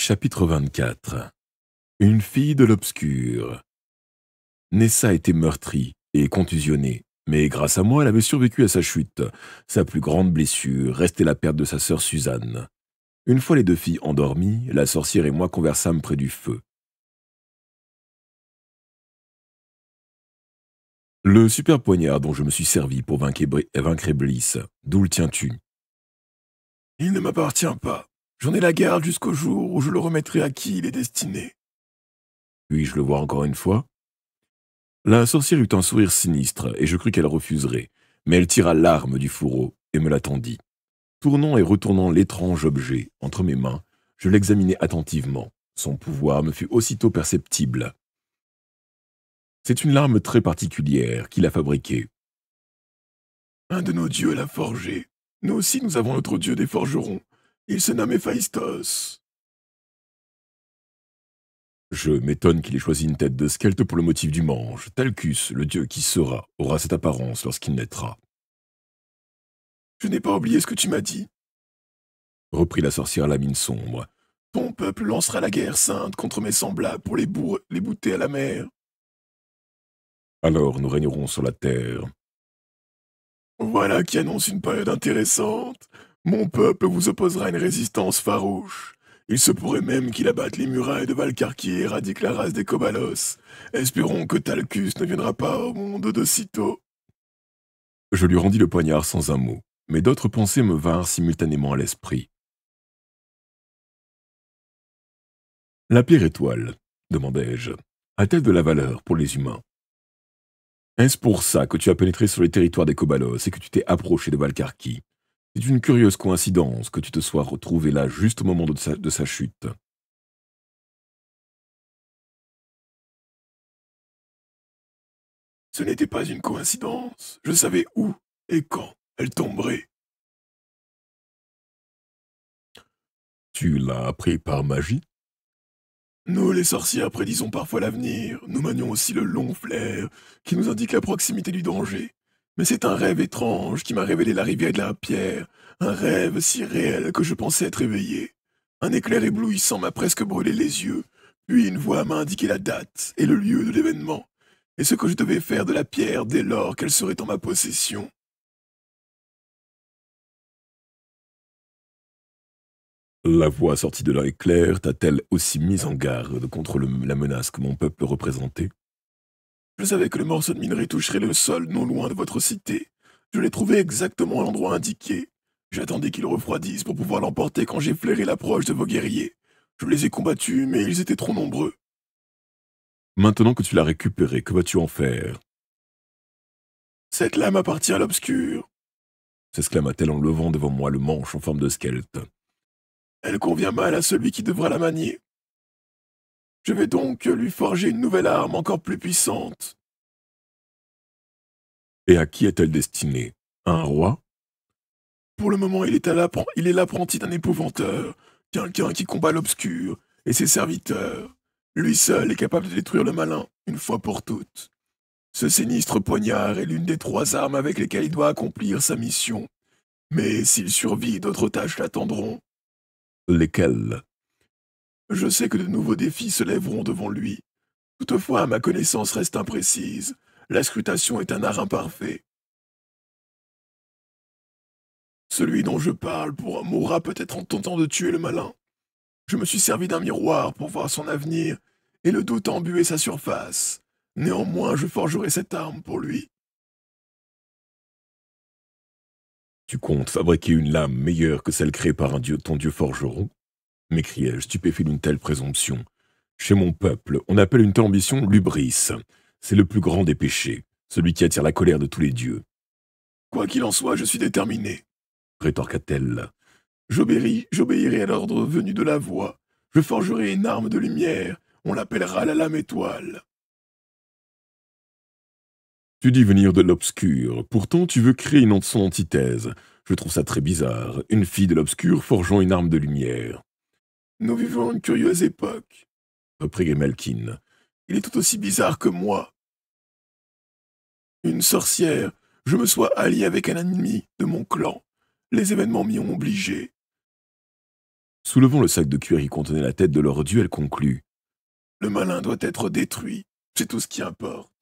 Chapitre 24 Une fille de l'obscur Nessa était meurtrie et contusionnée, mais grâce à moi, elle avait survécu à sa chute. Sa plus grande blessure restait la perte de sa sœur Suzanne. Une fois les deux filles endormies, la sorcière et moi conversâmes près du feu. Le super poignard dont je me suis servi pour vaincre, Eblis, d'où le tiens-tu Il ne m'appartient pas, J'en ai la garde jusqu'au jour où je le remettrai à qui il est destiné. Puis-je le voir encore une fois La sorcière eut un sourire sinistre, et je crus qu'elle refuserait, mais elle tira l'arme du fourreau et me l'attendit. Tournant et retournant l'étrange objet entre mes mains, je l'examinai attentivement. Son pouvoir me fut aussitôt perceptible. C'est une larme très particulière qu'il a fabriquée. Un de nos dieux l'a forgée. Nous aussi, nous avons notre dieu des forgerons. Il se nomme Héphaïstos. Je m'étonne qu'il ait choisi une tête de skelte pour le motif du manche. Talcus, le dieu qui sera, aura cette apparence lorsqu'il naîtra. Je n'ai pas oublié ce que tu m'as dit, reprit la sorcière à la mine sombre. Ton peuple lancera la guerre sainte contre mes semblables pour les, les bouter à la mer. Alors nous régnerons sur la terre. Voilà qui annonce une période intéressante. Mon peuple vous opposera une résistance farouche. Il se pourrait même qu'il abatte les murailles de Valkarki et éradique la race des Kobalos. Espérons que Talcus ne viendra pas au monde de sitôt. Je lui rendis le poignard sans un mot, mais d'autres pensées me vinrent simultanément à l'esprit. La pire étoile, demandai-je, a-t-elle de la valeur pour les humains Est-ce pour ça que tu as pénétré sur les territoires des Kobalos et que tu t'es approché de Valkarki c'est une curieuse coïncidence que tu te sois retrouvé là juste au moment de sa, chute. Ce n'était pas une coïncidence. Je savais où et quand elle tomberait. Tu l'as appris par magie Nous, les sorcières, prédisons parfois l'avenir. Nous manions aussi le long flair qui nous indique la proximité du danger. Mais c'est un rêve étrange qui m'a révélé la rivière de la pierre, un rêve si réel que je pensais être éveillé. Un éclair éblouissant m'a presque brûlé les yeux, puis une voix m'a indiqué la date et le lieu de l'événement, et ce que je devais faire de la pierre dès lors qu'elle serait en ma possession. La voix sortie de l'éclair t'a-t-elle aussi mise en garde contre la menace que mon peuple représentait je savais que le morceau de minerai toucherait le sol non loin de votre cité. Je l'ai trouvé exactement à l'endroit indiqué. J'attendais qu'il refroidisse pour pouvoir l'emporter quand j'ai flairé l'approche de vos guerriers. Je les ai combattus, mais ils étaient trop nombreux. Maintenant que tu l'as récupéré, que vas-tu en faire Cette lame appartient à l'obscur, s'exclama-t-elle en levant devant moi le manche en forme de squelette. Elle convient mal à celui qui devra la manier. Je vais donc lui forger une nouvelle arme encore plus puissante. Et à qui est-elle destinée À un roi Pour le moment, il est l'apprenti d'un épouvanteur, quelqu'un qui combat l'obscur et ses serviteurs. Lui seul est capable de détruire le malin, une fois pour toutes. Ce sinistre poignard est l'une des trois armes avec lesquelles il doit accomplir sa mission. Mais s'il survit, d'autres tâches l'attendront. Lesquelles je sais que de nouveaux défis se lèveront devant lui. Toutefois, ma connaissance reste imprécise. La scrutation est un art imparfait. Celui dont je parle pour, mourra peut-être en tentant de tuer le malin. Je me suis servi d'un miroir pour voir son avenir, et le doute a sa surface. Néanmoins, je forgerai cette arme pour lui. Tu comptes fabriquer une lame meilleure que celle créée par un dieu, ton dieu forgeron m'écriai-je, stupéfait d'une telle présomption. Chez mon peuple, on appelle une telle ambition l'ubris. C'est le plus grand des péchés, celui qui attire la colère de tous les dieux. Quoi qu'il en soit, je suis déterminé, rétorqua-t-elle. j'obéirai à l'ordre venu de la voix. Je forgerai une arme de lumière. On l'appellera la lame étoile. Tu dis venir de l'obscur. Pourtant, tu veux créer une son antithèse. Je trouve ça très bizarre. Une fille de l'obscur forgeant une arme de lumière. Nous vivons une curieuse époque, reprit Gamelkin. « Il est tout aussi bizarre que moi. Une sorcière, je me sois allié avec un ennemi de mon clan. Les événements m'y ont obligé. Soulevant le sac de cuir qui contenait la tête de leur dieu, elle conclut. Le malin doit être détruit, c'est tout ce qui importe.